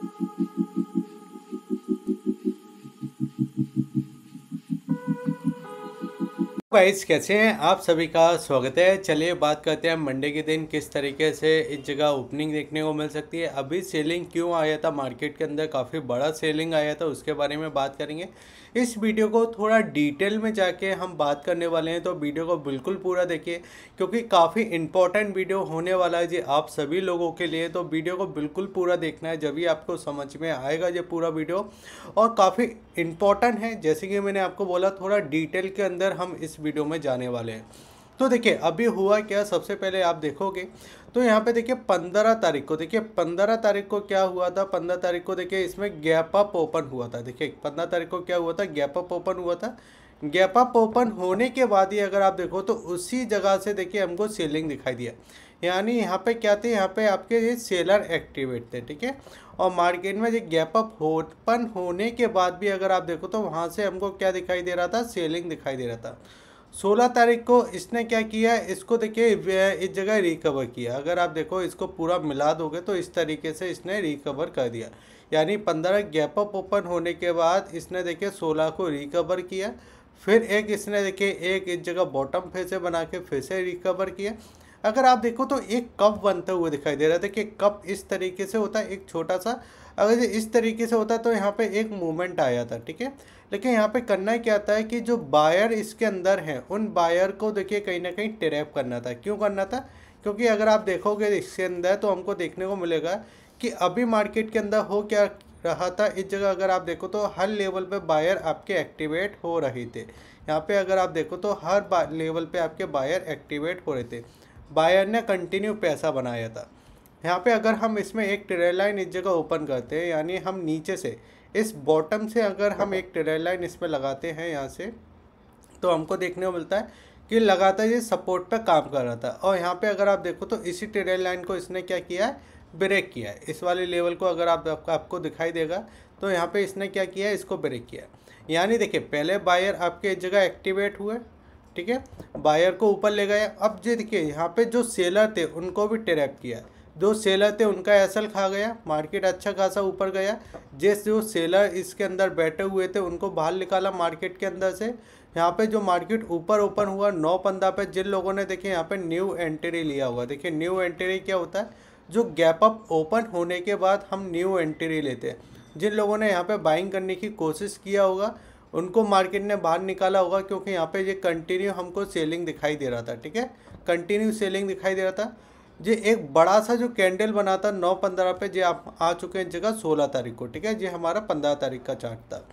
Thank you. Guys कैसे हैं आप सभी का स्वागत है चलिए बात करते हैं मंडे के दिन किस तरीके से इस जगह ओपनिंग देखने को मिल सकती है अभी सेलिंग क्यों आया था मार्केट के अंदर काफ़ी बड़ा सेलिंग आया था उसके बारे में बात करेंगे इस वीडियो को थोड़ा डिटेल में जाके हम बात करने वाले हैं तो वीडियो को बिल्कुल पूरा देखिए क्योंकि काफ़ी इंपॉर्टेंट वीडियो होने वाला है जी आप सभी लोगों के लिए तो वीडियो को बिल्कुल पूरा देखना है जब भी आपको समझ में आएगा ये पूरा वीडियो और काफ़ी इंपॉर्टेंट है जैसे कि मैंने आपको बोला थोड़ा डिटेल के अंदर हम इस वीडियो में जाने वाले हैं तो देखिए अभी हुआ क्या सबसे पहले आप देखोगे तो यहाँ पे देखिए पंद्रह तारीख को देखिए पंद्रह तारीख को क्या हुआ था पंद्रह तारीख को देखिए इसमें गैप अप ओपन हुआ था देखिए पंद्रह तारीख को क्या हुआ था गैप अप ओपन हुआ था गैप अप ओपन होने के बाद ही अगर आप देखो तो उसी जगह से देखिए हमको सेलिंग दिखाई दिया यानी यहाँ पे क्या थे यहाँ पे आपके ये सेलर एक्टिवेट थे ठीक है और मार्केट में जो गैप अप ओपन होने के बाद भी अगर आप देखो तो वहाँ से हमको क्या दिखाई दे रहा था सेलिंग दिखाई दे रहा था सोलह तारीख को इसने क्या किया इसको देखिए इस जगह रिकवर किया अगर आप देखो इसको पूरा मिला दोगे तो इस तरीके से इसने रिकवर कर दिया यानी पंद्रह गैप अप ओपन होने के बाद इसने देखिए सोलह को रिकवर किया फिर एक इसने देखिए एक इस जगह बॉटम फिर से बना के फिर से रिकवर किया अगर आप देखो तो एक कप बनता हुआ दिखाई दे रहा था कि कप इस तरीके से होता है एक छोटा सा अगर इस तरीके से होता तो यहाँ पे एक मूवमेंट आया था ठीक है लेकिन यहाँ पे करना क्या आता है कि जो बायर इसके अंदर हैं उन बायर को देखिए कहीं ना कहीं टेरेप करना था क्यों करना था क्योंकि अगर आप देखोगे इसके अंदर तो हमको देखने को मिलेगा कि अभी मार्केट के अंदर हो क्या रहा था इस जगह अगर आप देखो तो हर लेवल पर बायर आपके एक्टिवेट हो रहे थे यहाँ पर अगर आप देखो तो हर लेवल पर आपके बायर एक्टिवेट हो रहे थे बायर ने कंटिन्यू पैसा बनाया था यहाँ पे अगर हम इसमें एक ट्रेड लाइन इस जगह ओपन करते हैं यानी हम नीचे से इस बॉटम से अगर हम एक ट्रेल लाइन इसमें लगाते हैं यहाँ से तो हमको देखने को मिलता है कि लगातार ये सपोर्ट पर काम कर रहा था और यहाँ पे अगर आप देखो तो इसी ट्रेड लाइन को इसने क्या किया है ब्रेक किया है इस वाले लेवल को अगर आप आपको दिखाई देगा तो यहाँ पर इसने क्या किया है इसको ब्रेक किया यानी देखिए पहले बायर आपके जगह एक्टिवेट हुए ठीक है बायर को ऊपर ले गए अब देखिए यहाँ पे जो सेलर थे उनको भी ट्रैप किया जो सेलर थे उनका एसल खा गया मार्केट अच्छा खासा ऊपर गया जिस जो सेलर इसके अंदर बैठे हुए थे उनको बाहर निकाला मार्केट के अंदर से यहाँ पे जो मार्केट ऊपर ओपन हुआ नौ पंद्रह पे जिन लोगों ने देखिए यहाँ पे न्यू एंट्री लिया हुआ देखिए न्यू एंट्री क्या होता है जो गैप अप ओपन होने के बाद हम न्यू एंट्री लेते हैं जिन लोगों ने यहाँ पे बाइंग करने की कोशिश किया होगा उनको मार्केट ने बाहर निकाला होगा क्योंकि यहाँ पे ये कंटिन्यू हमको सेलिंग दिखाई दे रहा था ठीक है कंटिन्यू सेलिंग दिखाई दे रहा था ये एक बड़ा सा जो कैंडल बना था नौ पंद्रह पे जे आप आ चुके हैं जगह सोलह तारीख को ठीक है ये हमारा पंद्रह तारीख का चार्ट था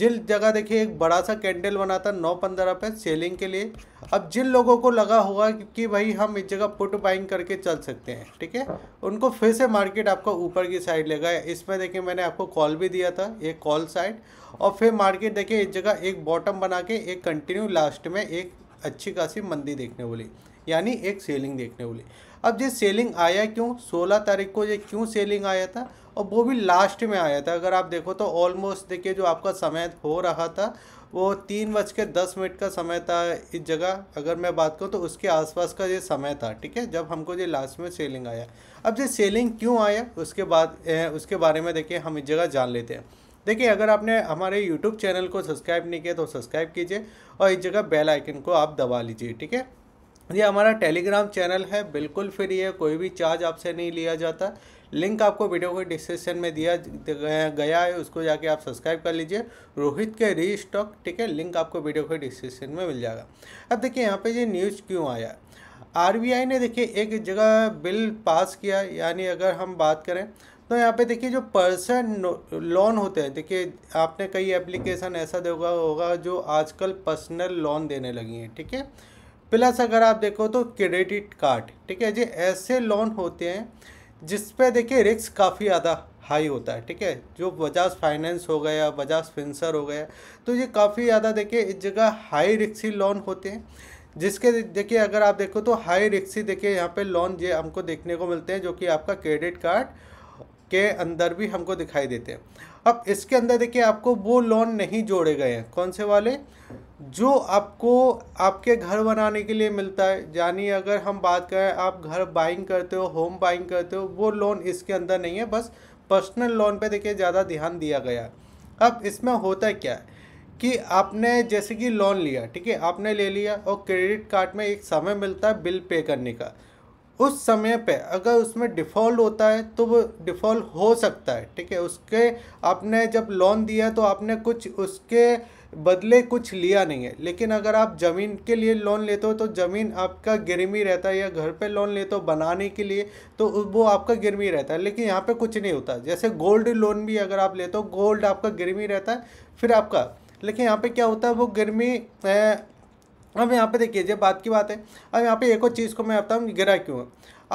जिन जगह देखिए एक बड़ा सा कैंडल बना था नौ पंद्रह पे सेलिंग के लिए अब जिन लोगों को लगा होगा कि भाई हम इस जगह पुट बाइंग करके चल सकते हैं ठीक है उनको फिर से मार्केट आपका ऊपर की साइड लेगा इसमें देखिए मैंने आपको कॉल भी दिया था एक कॉल साइड और फिर मार्केट देखिए इस जगह एक बॉटम बना के एक कंटिन्यू लास्ट में एक अच्छी खासी मंदी देखने वाली यानी एक सेलिंग देखने वाली अब ये सेलिंग आया क्यों 16 तारीख को ये क्यों सेलिंग आया था और वो भी लास्ट में आया था अगर आप देखो तो ऑलमोस्ट देखिए जो आपका समय हो रहा था वो तीन बज के दस मिनट का समय था इस जगह अगर मैं बात करूँ तो उसके आसपास का ये समय था ठीक है जब हमको ये लास्ट में सेलिंग आया अब ये सेलिंग क्यों आया उसके बाद ए, उसके बारे में देखिए हम इस जगह जान लेते हैं देखिए अगर आपने हमारे यूट्यूब चैनल को सब्सक्राइब नहीं किया तो सब्सक्राइब कीजिए और इस जगह बेल आइकन को आप दबा लीजिए ठीक है ये हमारा टेलीग्राम चैनल है बिल्कुल फ्री है कोई भी चार्ज आपसे नहीं लिया जाता लिंक आपको वीडियो के डिस्क्रिप्शन में दिया गया है उसको जाके आप सब्सक्राइब कर लीजिए रोहित के री स्टॉक ठीक है लिंक आपको वीडियो के डिस्क्रिप्शन में मिल जाएगा अब देखिए यहाँ पे ये न्यूज़ क्यों आया आरबीआई ने देखिए एक जगह बिल पास किया यानी अगर हम बात करें तो यहाँ पे देखिए जो पर्सनल लोन होते हैं देखिए आपने कई एप्लीकेशन ऐसा देखा होगा जो आजकल पर्सनल लोन देने लगी हैं ठीक है प्लस अगर आप देखो तो क्रेडिट कार्ड ठीक है जी ऐसे लोन होते हैं जिस पे देखिए रिक्स काफ़ी ज़्यादा हाई होता है ठीक है जो बजाज फाइनेंस हो गया बजाज फिंसर हो गया तो ये काफ़ी ज़्यादा देखिए इस जगह हाई रिक्सी लोन होते हैं जिसके देखिए अगर आप देखो तो हाई रिक्सी देखिए यहाँ पे लोन ये हमको देखने को मिलते हैं जो कि आपका क्रेडिट कार्ड के अंदर भी हमको दिखाई देते हैं अब इसके अंदर देखिए आपको वो लोन नहीं जोड़े गए हैं कौन से वाले जो आपको आपके घर बनाने के लिए मिलता है यानी अगर हम बात करें आप घर बाइंग करते हो होम बाइंग करते हो वो लोन इसके अंदर नहीं है बस पर्सनल लोन पे देखिए ज़्यादा ध्यान दिया गया अब इसमें होता है क्या है कि आपने जैसे कि लोन लिया ठीक है आपने ले लिया और क्रेडिट कार्ड में एक समय मिलता है बिल पे करने का उस समय पे अगर उसमें डिफ़ॉल्ट होता है तो वो डिफ़ॉल्ट हो सकता है ठीक है उसके आपने जब लोन दिया तो आपने कुछ उसके बदले कुछ लिया नहीं है लेकिन अगर आप ज़मीन के लिए लोन लेते हो तो ज़मीन आपका गिरमी रहता है या घर पे लोन लेते हो बनाने के लिए तो वो आपका गिरमी रहता है लेकिन यहाँ पे कुछ नहीं होता जैसे गोल्ड लोन भी अगर आप लेते हो गोल्ड आपका गिरमी रहता है फिर आपका लेकिन यहाँ पे क्या होता है वो गिरमी अब यहाँ पे देखिए जब बात की बात है अब यहाँ पे एक और चीज़ को मैं बताऊँ गिरा क्यों है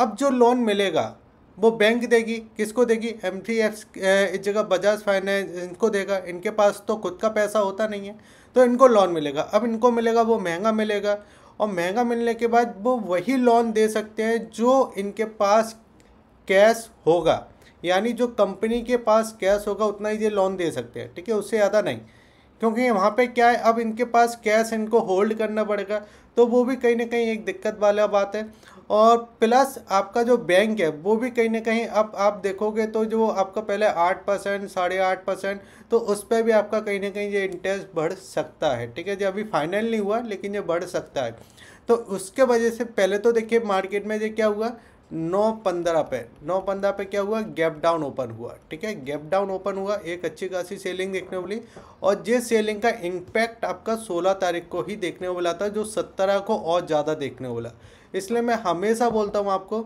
अब जो लोन मिलेगा वो बैंक देगी किसको देगी एम एफ इस जगह बजाज फाइनेंस इनको देगा इनके पास तो खुद का पैसा होता नहीं है तो इनको लोन मिलेगा अब इनको मिलेगा वो महंगा मिलेगा और महंगा मिलने के बाद वो वही लोन दे सकते हैं जो इनके पास कैश होगा यानी जो कंपनी के पास कैश होगा उतना ही ये लोन दे सकते हैं ठीक है उससे ज़्यादा नहीं क्योंकि वहाँ पे क्या है अब इनके पास कैश इनको होल्ड करना पड़ेगा तो वो भी कहीं ना कहीं एक दिक्कत वाला बात है और प्लस आपका जो बैंक है वो भी कहीं ना कहीं अब आप देखोगे तो जो आपका पहले आठ परसेंट साढ़े आठ परसेंट तो उस पर भी आपका कहीं ना कहीं ये इंटरेस्ट बढ़ सकता है ठीक है जो अभी फाइनल नहीं हुआ लेकिन ये बढ़ सकता है तो उसके वजह से पहले तो देखिए मार्केट में ये क्या हुआ नौ पंद्रह पे नौ पंद्रह पे क्या हुआ गैप डाउन ओपन हुआ ठीक है गैप डाउन ओपन हुआ एक अच्छी खासी सेलिंग देखने वाली और जिस सेलिंग का इम्पैक्ट आपका सोलह तारीख को ही देखने वाला था जो सत्रह को और ज़्यादा देखने वाला इसलिए मैं हमेशा बोलता हूँ आपको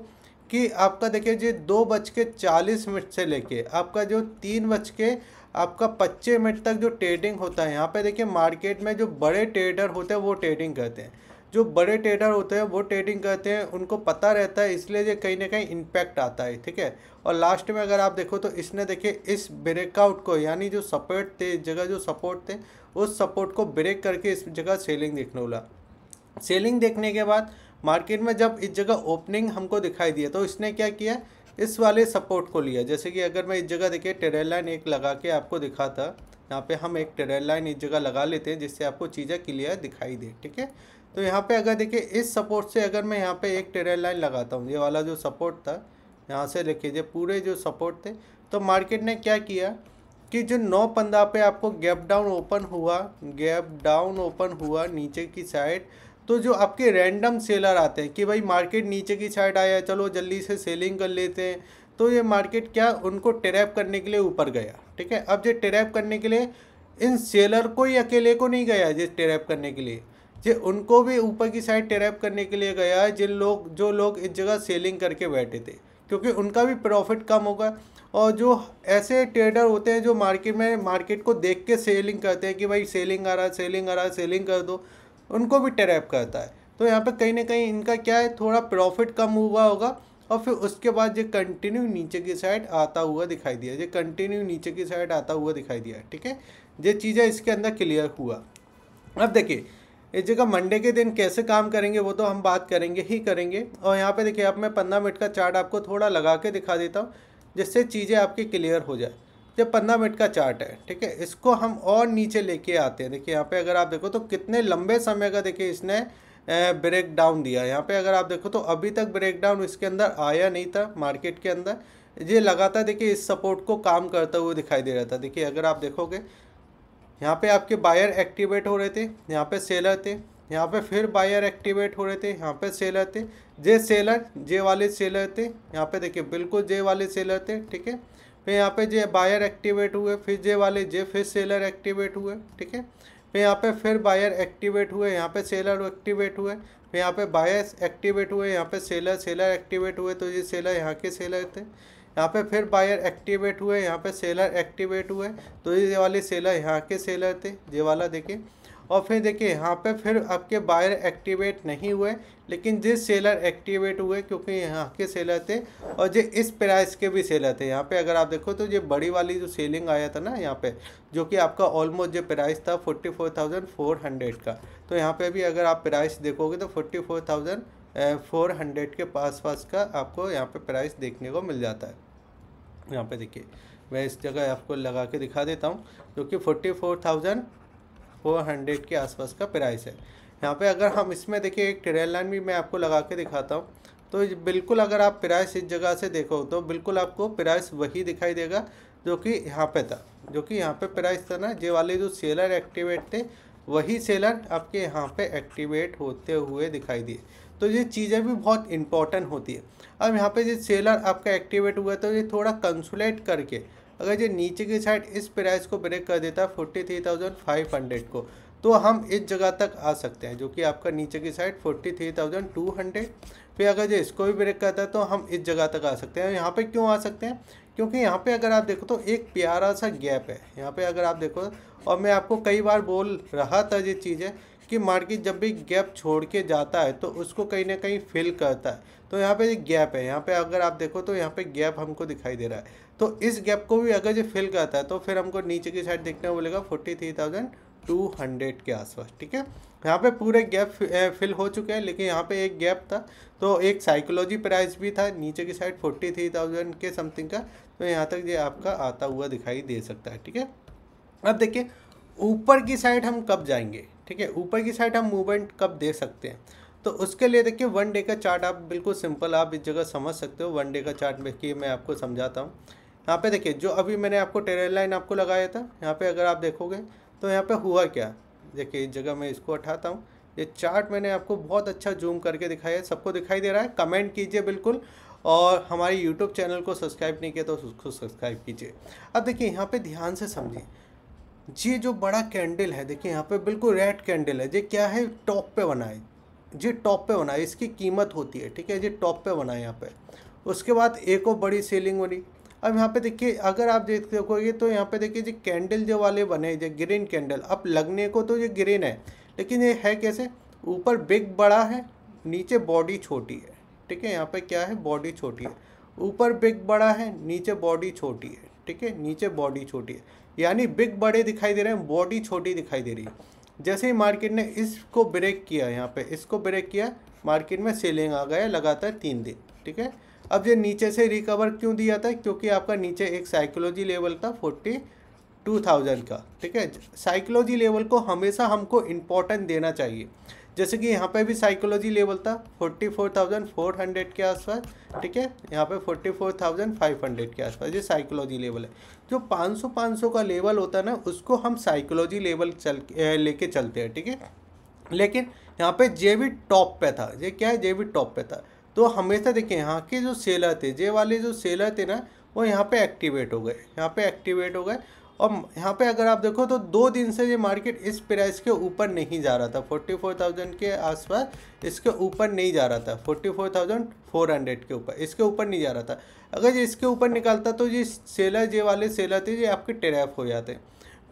कि आपका देखिए जी दो बज के चालीस मिनट से लेके आपका जो तीन बज के आपका पच्चीस मिनट तक जो ट्रेडिंग होता है यहाँ पे देखिए मार्केट में जो बड़े ट्रेडर होते हैं वो ट्रेडिंग करते हैं जो बड़े ट्रेडर होते हैं वो ट्रेडिंग करते हैं उनको पता रहता है इसलिए ये कहीं ना कहीं इम्पैक्ट आता है ठीक है और लास्ट में अगर आप देखो तो इसने देखिए इस ब्रेकआउट को यानी जो सपोर्ट थे जगह जो सपोर्ट थे उस सपोर्ट को ब्रेक करके इस जगह सेलिंग देखने बोला सेलिंग देखने के बाद मार्केट में जब इस जगह ओपनिंग हमको दिखाई दिया तो इसने क्या किया इस वाले सपोर्ट को लिया जैसे कि अगर मैं इस जगह देखिए टेरेल लाइन एक लगा के आपको दिखाता यहाँ पे हम एक टेरेल लाइन इस जगह लगा लेते हैं जिससे आपको चीज़ें क्लियर दिखाई दे ठीक है तो यहाँ पे अगर देखिए इस सपोर्ट से अगर मैं यहाँ पे एक टेरर लाइन लगाता हूँ ये वाला जो सपोर्ट था यहाँ से जो पूरे जो सपोर्ट थे तो मार्केट ने क्या किया कि जो नौ पंद्रह पे आपको गैप डाउन ओपन हुआ गैप डाउन ओपन हुआ नीचे की साइड तो जो आपके रैंडम सेलर आते हैं कि भाई मार्केट नीचे की साइड आया चलो जल्दी से सेलिंग कर लेते हैं तो ये मार्केट क्या उनको ट्रैप करने के लिए ऊपर गया ठीक है अब जो ट्रैप करने के लिए इन सेलर को ही अकेले को नहीं गया जिस ट्रैप करने के लिए जे उनको भी ऊपर की साइड टेरअप करने के लिए गया है जिन लोग जो लोग इस जगह सेलिंग करके बैठे थे क्योंकि उनका भी प्रॉफिट कम होगा और जो ऐसे ट्रेडर होते हैं जो मार्केट में मार्केट को देख के सेलिंग करते हैं कि भाई सेलिंग आ रहा है सेलिंग आ रहा है सेलिंग कर दो उनको भी ट्रैप करता है तो यहाँ पर कहीं ना कहीं इनका क्या है थोड़ा प्रॉफिट कम हुआ होगा और फिर उसके बाद ये कंटिन्यू नीचे की साइड आता हुआ दिखाई दिया ये कंटिन्यू नीचे की साइड आता हुआ दिखाई दिया ठीक है ये चीज़ें इसके अंदर क्लियर हुआ अब देखिए इस जगह मंडे के दिन कैसे काम करेंगे वो तो हम बात करेंगे ही करेंगे और यहाँ पे देखिए अब मैं पंद्रह मिनट का चार्ट आपको थोड़ा लगा के दिखा देता हूँ जिससे चीज़ें आपकी क्लियर हो जाए जब पंद्रह मिनट का चार्ट है ठीक है इसको हम और नीचे लेके आते हैं देखिए यहाँ पे अगर आप देखो तो कितने लंबे समय का देखिए इसने ब्रेक डाउन दिया यहाँ पर अगर आप देखो तो अभी तक ब्रेक डाउन इसके अंदर आया नहीं था मार्केट के अंदर ये लगातार देखिए इस सपोर्ट को काम करता हुआ दिखाई दे रहा था देखिए अगर आप देखोगे यहाँ पे आपके बायर एक्टिवेट हो रहे थे यहाँ पे सेलर थे यहाँ पे फिर बायर एक्टिवेट हो रहे थे यहाँ पे सेलर थे जे सेलर जे वाले सेलर थे यहाँ पे देखिए बिल्कुल जे वाले सेलर थे ठीक है फिर यहाँ पे जे बायर एक्टिवेट हुए फिर जे वाले जे फिर सेलर एक्टिवेट हुए ठीक है फिर यहाँ पे फिर बायर एक्टिवेट हुए यहाँ पे सेलर एक्टिवेट हुए फिर यहाँ पे बायर एक्टिवेट हुए यहाँ पे सेलर सेलर एक्टिवेट हुए तो ये सेलर यहाँ के सेलर थे यहाँ पे फिर बायर एक्टिवेट हुए यहाँ पे सेलर एक्टिवेट हुए तो ये वाले सेलर यहाँ के सेलर थे ये वाला देखिए और फिर देखिए यहाँ पे फिर आपके बायर एक्टिवेट नहीं हुए लेकिन जिस सेलर एक्टिवेट हुए क्योंकि यहाँ के सेलर थे और जो इस प्राइस के भी सेलर थे यहाँ पे अगर आप देखो तो ये बड़ी वाली जो सेलिंग आया था ना यहाँ पे जो कि आपका ऑलमोस्ट जो प्राइस था forty four thousand four hundred का तो यहाँ पे भी अगर आप प्राइस देखोगे तो forty four thousand four hundred के पास पास का आपको यहाँ पे प्राइस देखने को मिल जाता है यहाँ पे देखिए मैं इस जगह आपको लगा के दिखा देता हूँ जो कि forty four thousand four hundred के आसपास का प्राइस है यहाँ पे अगर हम इसमें देखिए एक ट्रेल लाइन भी मैं आपको लगा के दिखाता हूँ तो बिल्कुल अगर आप प्राइस इस जगह से देखो तो बिल्कुल आपको प्राइस वही दिखाई देगा जो कि यहाँ पे था जो कि यहाँ पर प्राइस था ना जे वाले जो सेलर एक्टिवेट थे वही सेलर आपके यहाँ पे एक्टिवेट होते हुए दिखाई दिए तो ये चीज़ें भी बहुत इंपॉर्टेंट होती है अब यहाँ पे जो सेलर आपका एक्टिवेट हुआ तो ये थोड़ा कंसुलेट करके अगर ये नीचे की साइड इस प्राइस को ब्रेक कर देता है forty three thousand five hundred को तो हम इस जगह तक आ सकते हैं जो कि आपका नीचे की side forty three thousand two hundred फिर अगर ये इसको भी ब्रेक करता है तो हम इस जगह तक आ सकते हैं यहाँ पर क्यों आ सकते हैं क्योंकि यहाँ पर अगर आप देखो तो एक प्यारा सा गैप है यहाँ पर अगर आप देखो और मैं आपको कई बार बोल रहा था ये चीज़ें कि मार्केट जब भी गैप छोड़ के जाता है तो उसको कहीं ना कहीं फिल करता है तो यहाँ पे एक गैप है यहाँ पे अगर आप देखो तो यहाँ पे गैप हमको दिखाई दे रहा है तो इस गैप को भी अगर जो फिल करता है तो फिर हमको नीचे की साइड देखने को मिलेगा forty three thousand two hundred के आसपास ठीक है यहाँ पे पूरे गैप फिल हो चुके हैं लेकिन यहाँ पे एक गैप था तो एक साइकोलॉजी प्राइस भी था नीचे की साइड फोर्टी थ्री थाउजेंड के समथिंग का तो यहाँ तक ये यह आपका आता हुआ दिखाई दे सकता है ठीक है अब देखिए ऊपर की साइड हम कब जाएंगे ठीक है ऊपर की साइड हम मूवमेंट कब दे सकते हैं तो उसके लिए देखिए वन डे का चार्ट आप बिल्कुल सिंपल आप इस जगह समझ सकते हो वन डे का चार्ट देखिए मैं आपको समझाता हूँ यहाँ पे देखिए जो अभी मैंने आपको टेरेल लाइन आपको लगाया था यहाँ पे अगर आप देखोगे तो यहाँ पे हुआ क्या देखिए इस जगह मैं इसको उठाता हूँ ये चार्ट मैंने आपको बहुत अच्छा जूम करके दिखाया है सबको दिखाई दे रहा है कमेंट कीजिए बिल्कुल और हमारे यूट्यूब चैनल को सब्सक्राइब नहीं किया तो उसको सब्सक्राइब कीजिए अब देखिए यहाँ पर ध्यान से समझिए ये जो बड़ा कैंडल है देखिए यहाँ पे बिल्कुल रेड कैंडल है ये क्या है टॉप पे बना है ये टॉप पे बना है इसकी कीमत होती है ठीक है ये टॉप पे बना है यहाँ पे उसके बाद एक और बड़ी सेलिंग बनी अब यहाँ पे देखिए अगर आप देखोगे तो यहाँ पे देखिए जी कैंडल जो वाले बने जो ग्रीन कैंडल अब लगने को तो ये ग्रीन है लेकिन ये है कैसे ऊपर बिग बड़ा है नीचे बॉडी छोटी है ठीक है यहाँ पे क्या है बॉडी छोटी है ऊपर बिग बड़ा है नीचे बॉडी छोटी है ठीक है नीचे बॉडी छोटी है यानी बिग बड़े दिखाई दे रहे हैं बॉडी छोटी दिखाई दे रही है जैसे ही मार्केट ने इसको ब्रेक किया यहाँ पे इसको ब्रेक किया मार्केट में सेलिंग आ गया लगातार तीन दिन ठीक है अब ये नीचे से रिकवर क्यों दिया था क्योंकि आपका नीचे एक साइकोलॉजी लेवल था फोर्टी टू थाउजेंड का ठीक है साइकोलॉजी लेवल को हमेशा हमको इम्पोर्टेंट देना चाहिए जैसे कि यहाँ पे भी साइकोलॉजी लेवल था 44,400 के आसपास ठीक है यहाँ पे 44,500 के आसपास ये साइकोलॉजी लेवल है जो 500 500 का लेवल होता है ना उसको हम साइकोलॉजी लेवल चल लेके चलते हैं ठीक है ठीके? लेकिन यहाँ पे जे भी टॉप पे था ये क्या है जे भी टॉप पे था तो हमेशा देखिए यहाँ के जो सेलर थे जे वाले जो सेलर थे ना वो यहाँ पे एक्टिवेट हो गए यहाँ पे एक्टिवेट हो गए और यहाँ पे अगर आप देखो तो दो दिन से ये मार्केट इस प्राइस के ऊपर नहीं जा रहा था 44,000 के आसपास इसके ऊपर नहीं जा रहा था 44,400 के ऊपर इसके ऊपर नहीं जा रहा था अगर ये इसके ऊपर निकलता तो ये सेलर ये वाले सेलर थे ये आपके ट्रैप हो जाते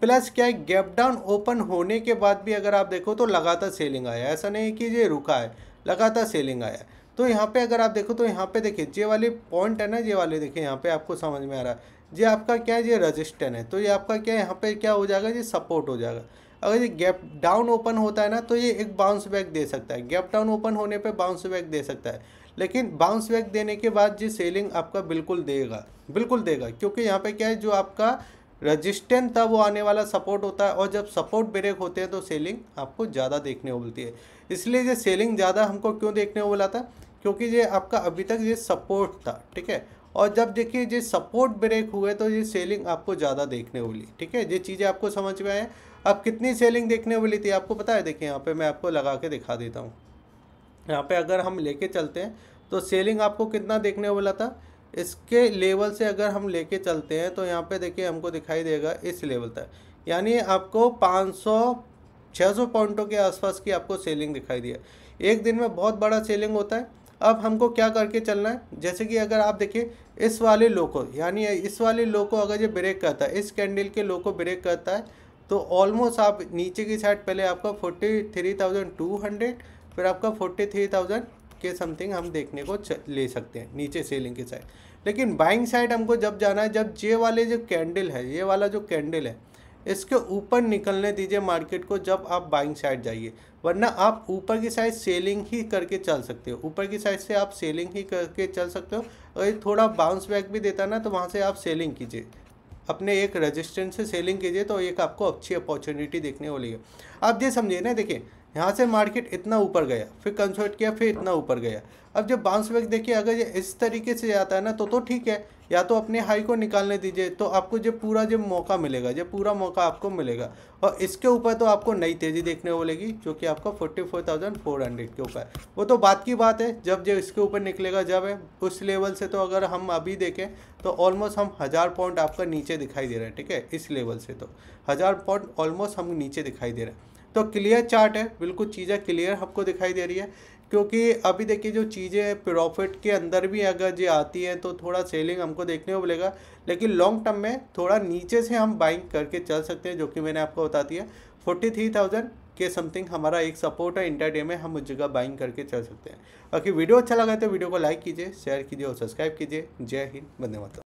प्लस क्या है गैप डाउन ओपन होने के बाद भी अगर आप देखो तो लगातार सेलिंग आया ऐसा नहीं कि ये रुका है लगातार सेलिंग आया तो यहाँ पे अगर आप देखो तो यहाँ पे देखिए जे वाले पॉइंट है ना ये वाले देखिए यहाँ पे आपको समझ में आ रहा है ये आपका क्या है ये रजिस्टेंट है तो ये आपका क्या है यहाँ पे क्या हो जाएगा ये सपोर्ट हो जाएगा अगर ये गैप डाउन ओपन होता है ना तो ये एक बाउंस बैक दे सकता है गैप डाउन ओपन होने पे बाउंस बैक दे सकता है लेकिन बाउंस बैक देने के बाद ये सेलिंग आपका बिल्कुल देगा बिल्कुल देगा क्योंकि यहाँ पे क्या है जो आपका रजिस्टेंट था वो आने वाला सपोर्ट होता है और जब सपोर्ट ब्रेक होते हैं तो सेलिंग आपको ज़्यादा देखने को मिलती है इसलिए ये सेलिंग ज़्यादा हमको क्यों देखने को मिला था क्योंकि ये आपका अभी तक ये सपोर्ट था ठीक है और जब देखिए ये सपोर्ट ब्रेक हुए तो ये सेलिंग आपको ज़्यादा देखने वाली ठीक है ये चीज़ें आपको समझ में आए अब कितनी सेलिंग देखने वाली थी आपको पता है देखिए यहाँ पे मैं आपको लगा के दिखा देता हूँ यहाँ पे अगर हम लेके चलते हैं तो सेलिंग आपको कितना देखने वाला था इसके लेवल से अगर हम लेके चलते हैं तो यहाँ पे देखिए हमको दिखाई देगा इस लेवल तक यानी आपको 500 600 पॉइंटों के आसपास की आपको सेलिंग दिखाई दिया एक दिन में बहुत बड़ा सेलिंग होता है अब हमको क्या करके चलना है जैसे कि अगर आप देखिए इस वाले लो को यानी इस वाले लो को अगर ये ब्रेक करता है इस कैंडल के लो को ब्रेक करता है तो ऑलमोस्ट आप नीचे की साइड पहले आपका forty three thousand two hundred फिर आपका फोर्टी थ्री थाउजेंड के समथिंग हम देखने को ले सकते हैं नीचे सेलिंग की साइड लेकिन बाइंग साइड हमको जब जाना है जब ये वाले जो कैंडल है ये वाला जो कैंडल है इसके ऊपर निकलने दीजिए मार्केट को जब आप बाइंग साइड जाइए वरना आप ऊपर की साइड सेलिंग ही करके चल सकते हो ऊपर की साइड से आप सेलिंग ही करके चल सकते हो अगर थोड़ा बाउंस बैक भी देता ना तो वहाँ से आप सेलिंग कीजिए अपने एक रजिस्टेंस से सेलिंग कीजिए तो एक आपको अच्छी अपॉर्चुनिटी देखने वाली है आप ये समझिए ना देखिए यहाँ से मार्केट इतना ऊपर गया फिर कंसर्ट किया फिर इतना ऊपर गया अब जब बाउंस बैक देखिए अगर ये इस तरीके से जाता है ना तो तो ठीक है या तो अपने हाई को निकालने दीजिए तो आपको जब पूरा जब मौका मिलेगा जब पूरा मौका आपको मिलेगा और इसके ऊपर तो आपको नई तेज़ी देखने को मिलेगी जो कि आपका हंड्रेड के ऊपर वो तो बात की बात है जब जब इसके ऊपर निकलेगा जब है उस लेवल से तो अगर हम अभी देखें तो ऑलमोस्ट हम हज़ार पॉइंट आपका नीचे दिखाई दे रहा है ठीक है इस लेवल से तो हज़ार पॉइंट ऑलमोस्ट हम नीचे दिखाई दे रहे हैं तो क्लियर चार्ट है बिल्कुल चीज़ें क्लियर हमको दिखाई दे रही है क्योंकि अभी देखिए जो चीज़ें प्रॉफिट के अंदर भी अगर ये आती हैं तो थोड़ा सेलिंग हमको देखने को मिलेगा लेकिन लॉन्ग टर्म में थोड़ा नीचे से हम बाइंग करके चल सकते हैं जो कि मैंने आपको बता दिया फोर्टी थ्री थाउजेंड के समथिंग हमारा एक सपोर्ट है डे में हम उस जगह बाइंग करके चल सकते हैं बाकी वीडियो अच्छा लगा तो वीडियो को लाइक कीजिए शेयर कीजिए और सब्सक्राइब कीजिए जय हिंद धन्यवाद